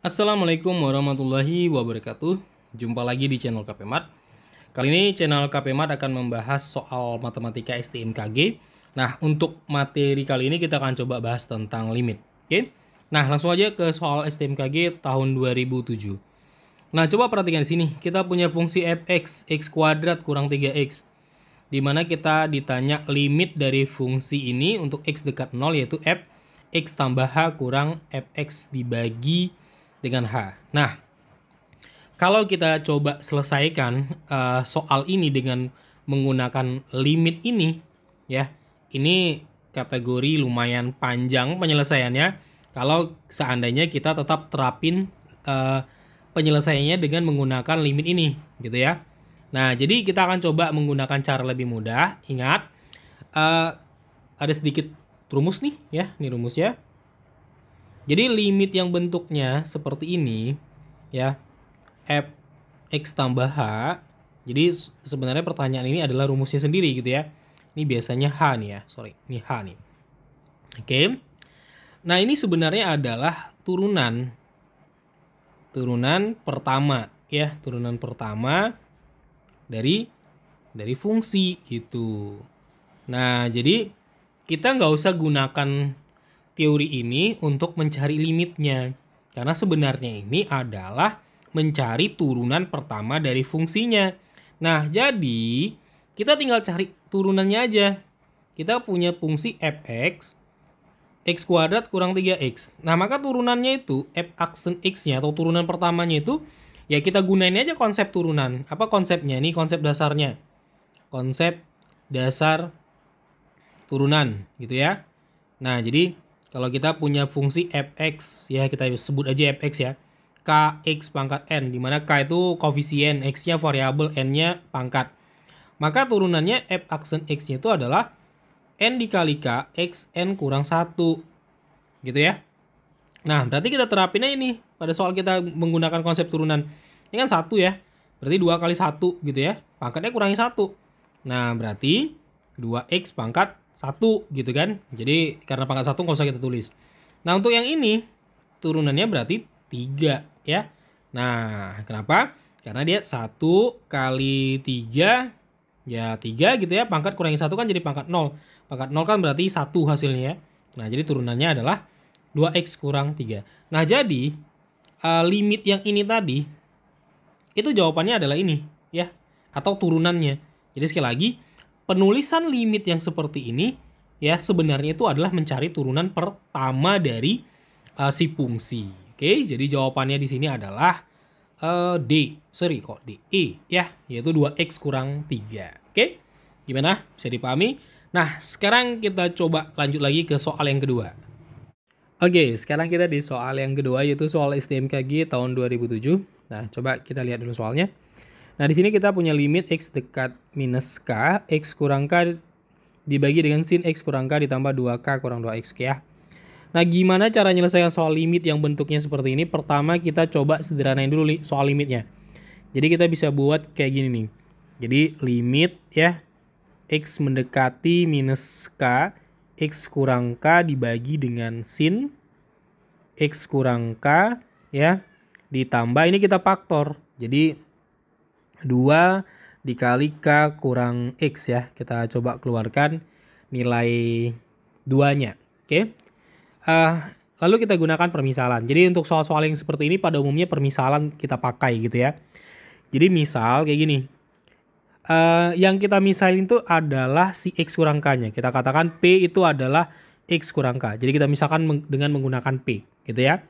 Assalamualaikum warahmatullahi wabarakatuh Jumpa lagi di channel KPMat. Kali ini channel KPMat akan membahas soal matematika STMKG Nah untuk materi kali ini kita akan coba bahas tentang limit Oke Nah langsung aja ke soal STMKG tahun 2007 Nah coba perhatikan di sini Kita punya fungsi fx X kuadrat kurang 3x Dimana kita ditanya limit dari fungsi ini untuk x dekat 0 yaitu f X tambah H kurang fx dibagi dengan H. Nah, kalau kita coba selesaikan uh, soal ini dengan menggunakan limit ini, ya, ini kategori lumayan panjang penyelesaiannya. Kalau seandainya kita tetap terapin uh, penyelesaiannya dengan menggunakan limit ini, gitu ya. Nah, jadi kita akan coba menggunakan cara lebih mudah. Ingat, uh, ada sedikit rumus nih, ya, ini rumusnya jadi limit yang bentuknya seperti ini ya f x tambah h. Jadi sebenarnya pertanyaan ini adalah rumusnya sendiri gitu ya. Ini biasanya h nih ya, sorry, ini h nih. Oke. Okay. Nah ini sebenarnya adalah turunan turunan pertama ya turunan pertama dari dari fungsi gitu. Nah jadi kita nggak usah gunakan teori ini untuk mencari limitnya. Karena sebenarnya ini adalah mencari turunan pertama dari fungsinya. Nah, jadi kita tinggal cari turunannya aja. Kita punya fungsi fx, x kuadrat kurang 3x. Nah, maka turunannya itu f aksen x-nya atau turunan pertamanya itu ya kita gunain aja konsep turunan. Apa konsepnya? Ini konsep dasarnya. Konsep dasar turunan gitu ya. Nah, jadi kalau kita punya fungsi fx ya kita sebut aja fx ya. kx pangkat n di mana k itu koefisien x-nya variabel n-nya pangkat. Maka turunannya f aksen x-nya itu adalah n dikali k x n kurang satu, Gitu ya. Nah, berarti kita terapinnya ini pada soal kita menggunakan konsep turunan. Ini kan satu ya. Berarti dua kali satu gitu ya. Pangkatnya kurangi satu. Nah, berarti 2x pangkat satu gitu kan. Jadi karena pangkat satu nggak usah kita tulis. Nah untuk yang ini turunannya berarti tiga ya. Nah kenapa? Karena dia satu kali tiga ya tiga gitu ya. Pangkat kurangi satu kan jadi pangkat nol. Pangkat nol kan berarti satu hasilnya ya. Nah jadi turunannya adalah 2x kurang 3. Nah jadi uh, limit yang ini tadi itu jawabannya adalah ini ya atau turunannya. Jadi sekali lagi penulisan limit yang seperti ini ya sebenarnya itu adalah mencari turunan pertama dari uh, si fungsi. Oke, jadi jawabannya di sini adalah uh, D. Sorry kok D. E ya, yaitu 2X kurang 3. Oke, gimana? Bisa dipahami? Nah, sekarang kita coba lanjut lagi ke soal yang kedua. Oke, sekarang kita di soal yang kedua yaitu soal STMKG tahun 2007. Nah, coba kita lihat dulu soalnya. Nah, di sini kita punya limit X dekat minus K, X kurang K dibagi dengan sin X kurang K ditambah 2K kurang 2X, oke ya. Nah, gimana cara menyelesaikan soal limit yang bentuknya seperti ini? Pertama, kita coba sederhanain dulu soal limitnya. Jadi, kita bisa buat kayak gini nih. Jadi, limit ya, X mendekati minus K, X kurang K dibagi dengan sin X kurang K ya, ditambah ini kita faktor. Jadi, 2 dikali K kurang X ya. Kita coba keluarkan nilai duanya. Oke. Okay? Uh, lalu kita gunakan permisalan. Jadi untuk soal-soal yang seperti ini pada umumnya permisalan kita pakai gitu ya. Jadi misal kayak gini. Uh, yang kita misalin itu adalah si X kurang K-nya. Kita katakan P itu adalah X kurang K. Jadi kita misalkan meng dengan menggunakan P gitu ya.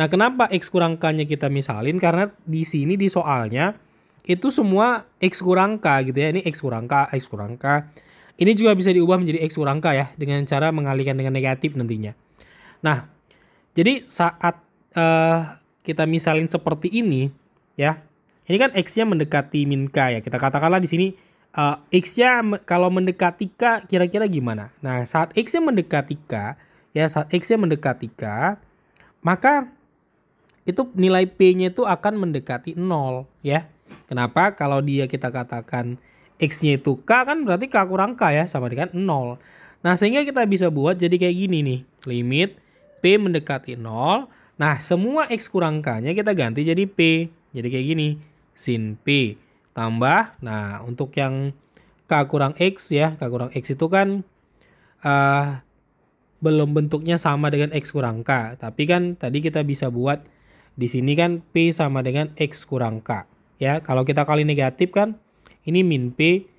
Nah kenapa X kurang K-nya kita misalin? Karena di sini di soalnya itu semua X kurang K gitu ya. Ini X kurang K, X kurang K. Ini juga bisa diubah menjadi X kurang K ya. Dengan cara mengalihkan dengan negatif nantinya. Nah, jadi saat uh, kita misalin seperti ini ya. Ini kan X-nya mendekati min K ya. Kita katakanlah di sini uh, X-nya kalau mendekati K kira-kira gimana? Nah, saat X-nya mendekati K, ya saat X-nya mendekati K, maka itu nilai P-nya itu akan mendekati nol, ya. Kenapa? Kalau dia kita katakan X-nya itu K kan berarti K kurang K ya sama dengan 0. Nah sehingga kita bisa buat jadi kayak gini nih. Limit P mendekati 0. Nah semua X kurang K-nya kita ganti jadi P. Jadi kayak gini. Sin P tambah. Nah untuk yang K kurang X ya. K kurang X itu kan uh, belum bentuknya sama dengan X kurang K. Tapi kan tadi kita bisa buat di sini kan P sama dengan X kurang K ya kalau kita kali negatif kan ini min p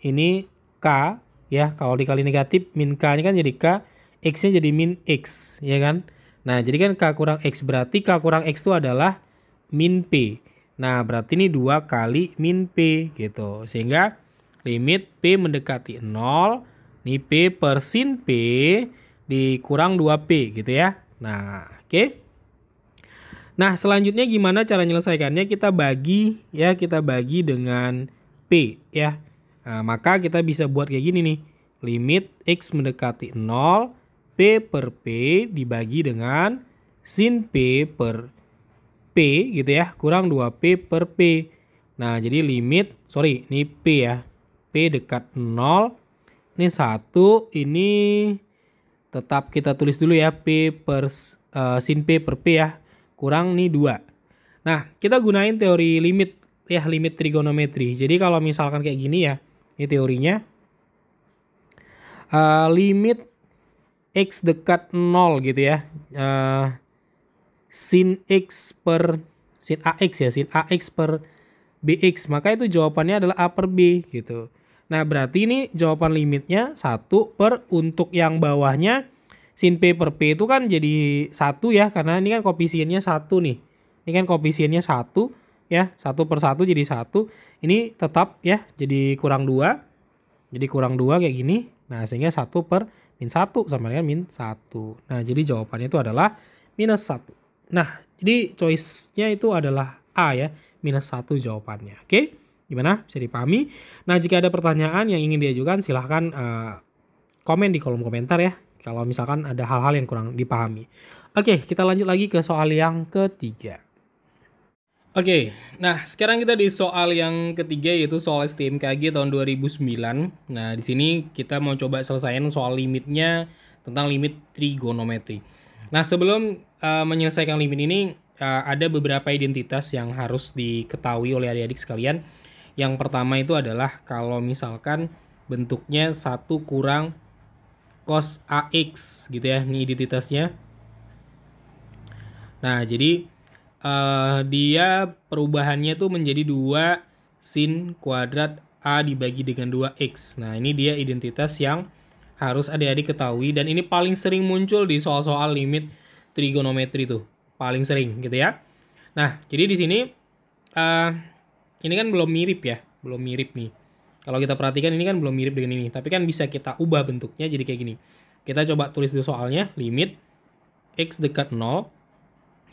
ini k ya kalau dikali negatif min k nya kan jadi k x nya jadi min x ya kan nah jadi kan k kurang x berarti k kurang x itu adalah min p nah berarti ini dua kali min p gitu sehingga limit p mendekati nol, ini p persin p dikurang 2p gitu ya nah oke okay. Nah, selanjutnya gimana cara menyelesaikannya? Kita bagi ya, kita bagi dengan P ya. Nah, maka kita bisa buat kayak gini nih. Limit X mendekati 0, P per P dibagi dengan sin P per P gitu ya, kurang 2P per P. Nah, jadi limit, sorry, ini P ya. P dekat 0, ini 1, ini tetap kita tulis dulu ya, P per, uh, sin P per P ya kurang nih 2. Nah, kita gunain teori limit ya limit trigonometri. Jadi kalau misalkan kayak gini ya, ini teorinya. Uh, limit x dekat 0 gitu ya. Uh, sin x per sin AX ya, sin AX per BX. Maka itu jawabannya adalah A per B gitu. Nah, berarti ini jawaban limitnya 1 per untuk yang bawahnya sin P per P itu kan jadi satu ya karena ini kan koefisiennya satu nih. Ini kan koefisiennya satu ya satu per satu jadi satu. Ini tetap ya jadi kurang dua. Jadi kurang dua kayak gini. Nah sehingga satu per min satu sama dengan min satu. Nah jadi jawabannya itu adalah minus satu. Nah jadi choice-nya itu adalah A ya minus satu jawabannya. Oke. gimana bisa dipahami. Nah jika ada pertanyaan yang ingin diajukan silahkan uh, komen di kolom komentar ya kalau misalkan ada hal-hal yang kurang dipahami. Oke, kita lanjut lagi ke soal yang ketiga. Oke, nah sekarang kita di soal yang ketiga yaitu soal STMKG tahun 2009. Nah, di sini kita mau coba selesaikan soal limitnya tentang limit trigonometri. Nah, sebelum uh, menyelesaikan limit ini uh, ada beberapa identitas yang harus diketahui oleh adik-adik sekalian. Yang pertama itu adalah kalau misalkan bentuknya satu kurang cos AX gitu ya. Ini identitasnya. Nah, jadi uh, dia perubahannya tuh menjadi dua sin kuadrat A dibagi dengan 2X. Nah, ini dia identitas yang harus adik-adik ketahui dan ini paling sering muncul di soal-soal limit trigonometri tuh. Paling sering gitu ya. Nah, jadi di sini uh, ini kan belum mirip ya, belum mirip nih. Kalau kita perhatikan ini kan belum mirip dengan ini, tapi kan bisa kita ubah bentuknya jadi kayak gini. Kita coba tulis dulu soalnya, limit x dekat 0,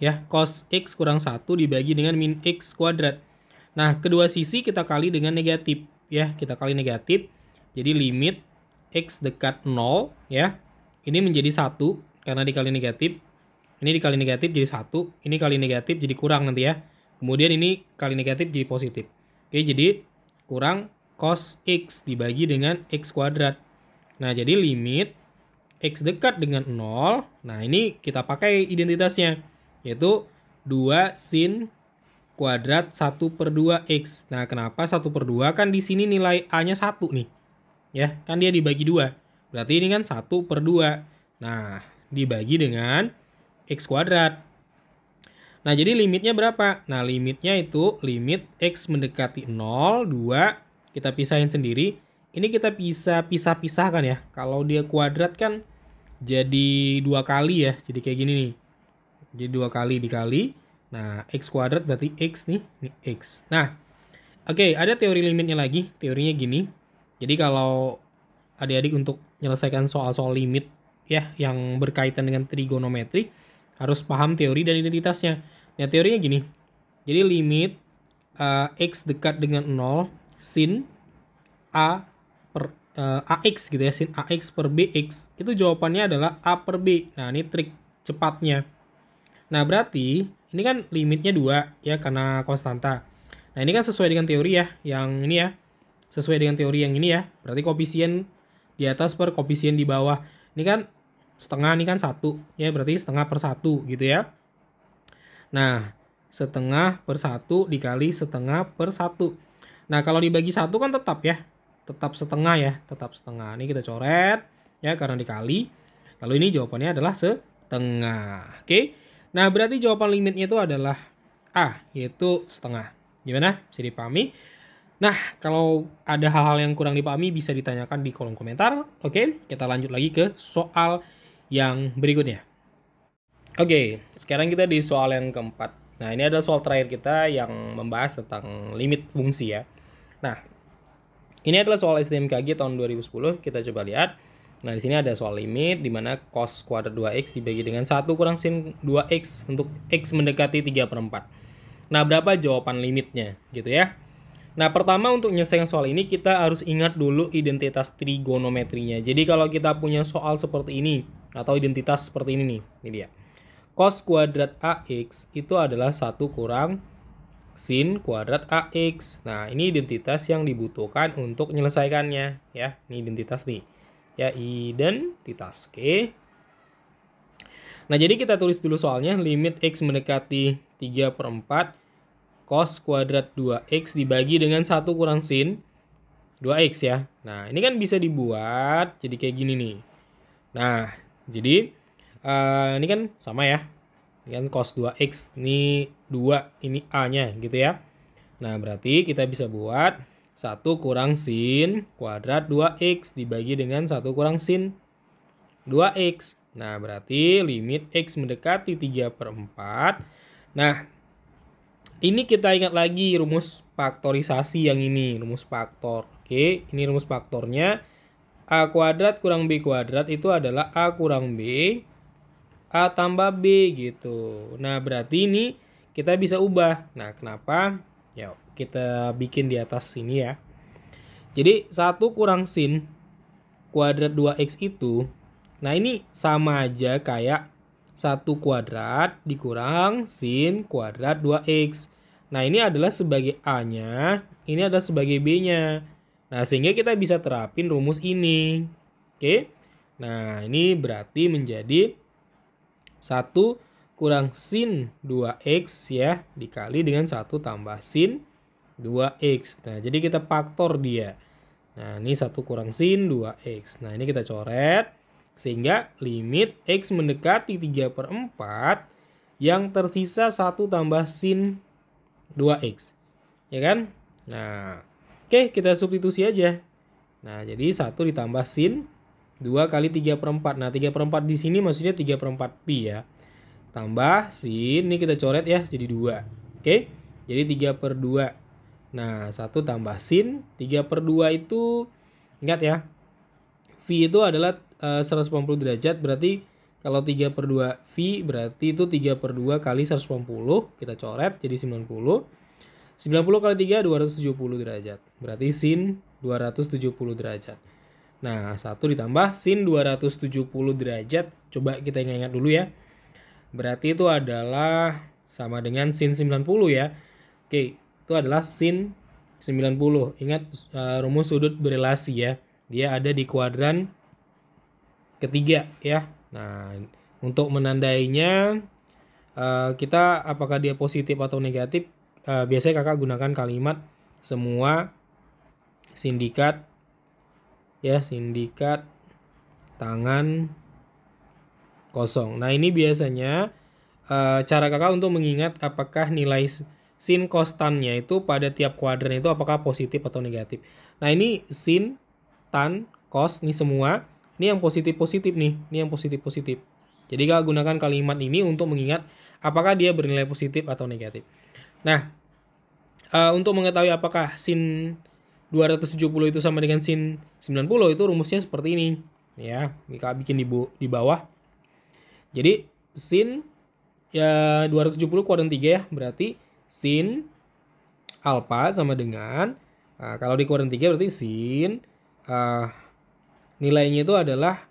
ya, cos x kurang 1 dibagi dengan min x kuadrat. Nah, kedua sisi kita kali dengan negatif, ya, kita kali negatif, jadi limit x dekat 0, ya, ini menjadi 1 karena dikali negatif, ini dikali negatif jadi 1, ini kali negatif jadi kurang nanti ya. Kemudian ini kali negatif jadi positif. Oke, jadi kurang cos x dibagi dengan x kuadrat. Nah, jadi limit x dekat dengan 0. Nah, ini kita pakai identitasnya, yaitu 2 sin kuadrat 1 per 2x. Nah, kenapa 1 per 2? Kan di sini nilai A-nya 1 nih. Ya, kan dia dibagi 2. Berarti ini kan 1 per 2. Nah, dibagi dengan x kuadrat. Nah, jadi limitnya berapa? Nah, limitnya itu limit x mendekati 0, 2, kita pisahin sendiri. Ini kita bisa pisah-pisahkan ya. Kalau dia kuadrat kan jadi dua kali ya. Jadi kayak gini nih. Jadi dua kali dikali. Nah, x kuadrat berarti x nih, Ini x. Nah, oke, okay, ada teori limitnya lagi. Teorinya gini. Jadi kalau adik-adik untuk menyelesaikan soal-soal limit ya yang berkaitan dengan trigonometri harus paham teori dan identitasnya. Nah, teorinya gini. Jadi limit uh, x dekat dengan 0 sin A per uh, eh, AX gitu ya, sin AX per BX, itu jawabannya adalah A per B. Nah, ini trik cepatnya. Nah, berarti ini kan limitnya dua ya karena konstanta. Nah, ini kan sesuai dengan teori ya, yang ini ya. Sesuai dengan teori yang ini ya. Berarti koefisien di atas per koefisien di bawah. Ini kan setengah ini kan satu ya berarti setengah per satu gitu ya nah setengah per satu dikali setengah per satu Nah, kalau dibagi satu kan tetap ya. Tetap setengah ya, tetap setengah. Ini kita coret ya karena dikali. Lalu ini jawabannya adalah setengah. Oke. Nah, berarti jawaban limitnya itu adalah A, yaitu setengah. Gimana? Bisa dipahami? Nah, kalau ada hal-hal yang kurang dipahami bisa ditanyakan di kolom komentar. Oke, kita lanjut lagi ke soal yang berikutnya. Oke, sekarang kita di soal yang keempat. Nah, ini ada soal terakhir kita yang membahas tentang limit fungsi ya. Nah, ini adalah soal STMKG tahun 2010, kita coba lihat. Nah, di sini ada soal limit di mana cos kuadrat 2x dibagi dengan 1 kurang sin 2x untuk x mendekati 3 per 4. Nah, berapa jawaban limitnya gitu ya? Nah, pertama untuk menyelesaikan soal ini kita harus ingat dulu identitas trigonometrinya. Jadi kalau kita punya soal seperti ini atau identitas seperti ini nih, ini dia. Cos kuadrat AX itu adalah 1 kurang sin kuadrat AX. Nah, ini identitas yang dibutuhkan untuk menyelesaikannya ya. Ini identitas nih. Ya, identitas. Oke. Nah, jadi kita tulis dulu soalnya limit X mendekati 3 per 4 cos kuadrat 2X dibagi dengan 1 kurang sin 2X ya. Nah, ini kan bisa dibuat jadi kayak gini nih. Nah, jadi uh, ini kan sama ya kan cos 2x ini 2 ini a nya gitu ya nah berarti kita bisa buat 1 kurang sin kuadrat 2x dibagi dengan 1 kurang sin 2x nah berarti limit x mendekati 3 per 4 nah ini kita ingat lagi rumus faktorisasi yang ini rumus faktor oke ini rumus faktornya a kuadrat kurang b kuadrat itu adalah a kurang b A tambah B gitu. Nah, berarti ini kita bisa ubah. Nah, kenapa? Ya, kita bikin di atas sini ya. Jadi, satu kurang sin kuadrat 2x itu. Nah, ini sama aja kayak satu kuadrat dikurang sin kuadrat 2x. Nah, ini adalah sebagai A-nya, ini adalah sebagai B-nya. Nah, sehingga kita bisa terapin rumus ini. Oke. Nah, ini berarti menjadi 1 kurang sin 2x ya dikali dengan 1 tambah sin 2x. Nah, jadi kita faktor dia. Nah, ini 1 kurang sin 2x. Nah, ini kita coret sehingga limit x mendekati 3 per 4 yang tersisa 1 tambah sin 2x. Ya kan? Nah, oke kita substitusi aja. Nah, jadi 1 ditambah sin 2 kali 3 per 4. Nah, 3 per 4 di sini maksudnya 3 per 4 Pi ya. Tambah sini kita coret ya jadi 2. Oke, jadi 3 per 2. Nah, 1 tambah sin. 3 per 2 itu, ingat ya. V itu adalah e, eh, 180 derajat, berarti kalau 3 per 2 V berarti itu 3 per 2 kali 180. Kita coret jadi 90. 90 kali 3 270 derajat. Berarti sin 270 derajat. Nah, 1 ditambah sin 270 derajat. Coba kita ingat-ingat dulu ya. Berarti itu adalah sama dengan sin 90 ya. Oke, itu adalah sin 90. Ingat uh, rumus sudut berelasi ya. Dia ada di kuadran ketiga ya. Nah, untuk menandainya uh, kita apakah dia positif atau negatif, uh, biasanya kakak gunakan kalimat semua sindikat ya sindikat tangan kosong. Nah ini biasanya uh, cara kakak untuk mengingat apakah nilai sin kostannya itu pada tiap kuadran itu apakah positif atau negatif. Nah ini sin, tan, kos nih semua. Ini yang positif-positif nih, ini yang positif-positif. Jadi kakak gunakan kalimat ini untuk mengingat apakah dia bernilai positif atau negatif. Nah, uh, untuk mengetahui apakah sin 270 itu sama dengan sin 90 itu rumusnya seperti ini ya kita bikin di, bu, di bawah jadi sin ya 270 kuadran 3 ya berarti sin alfa sama dengan uh, kalau di kuadran 3 berarti sin uh, nilainya itu adalah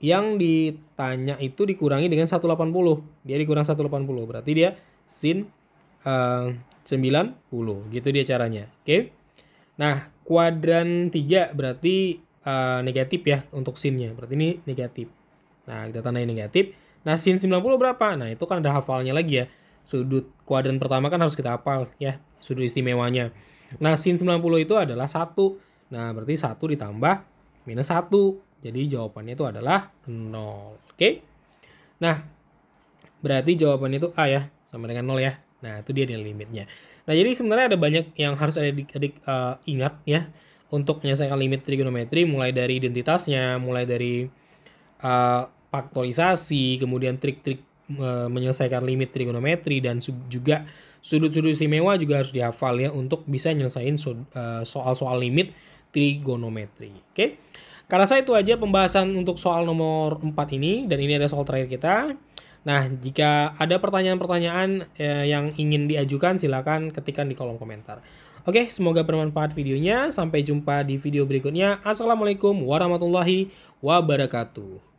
yang ditanya itu dikurangi dengan 180. Dia dikurang 180. Berarti dia sin ah, uh, 90. Gitu dia caranya. Oke. Okay? Nah, kuadran 3 berarti uh, negatif ya untuk sinnya. Berarti ini negatif. Nah, kita tandai negatif. Nah, sin 90 berapa? Nah, itu kan ada hafalnya lagi ya. Sudut kuadran pertama kan harus kita hafal ya, sudut istimewanya. Nah, sin 90 itu adalah satu Nah, berarti satu ditambah minus 1. Jadi jawabannya itu adalah 0. Oke? Okay? Nah, berarti jawabannya itu A ya, sama dengan 0 ya. Nah, itu dia nih limitnya. Nah, jadi sebenarnya ada banyak yang harus adik-adik uh, eh, ingat ya untuk menyelesaikan limit trigonometri mulai dari identitasnya, mulai dari uh, faktorisasi, kemudian trik-trik uh, menyelesaikan limit trigonometri dan juga sudut-sudut istimewa juga harus dihafal ya untuk bisa nyelesain soal-soal limit trigonometri. Oke. Okay? Karena saya itu aja pembahasan untuk soal nomor 4 ini dan ini adalah soal terakhir kita. Nah, jika ada pertanyaan-pertanyaan eh, yang ingin diajukan, silakan ketikkan di kolom komentar. Oke, semoga bermanfaat videonya. Sampai jumpa di video berikutnya. Assalamualaikum warahmatullahi wabarakatuh.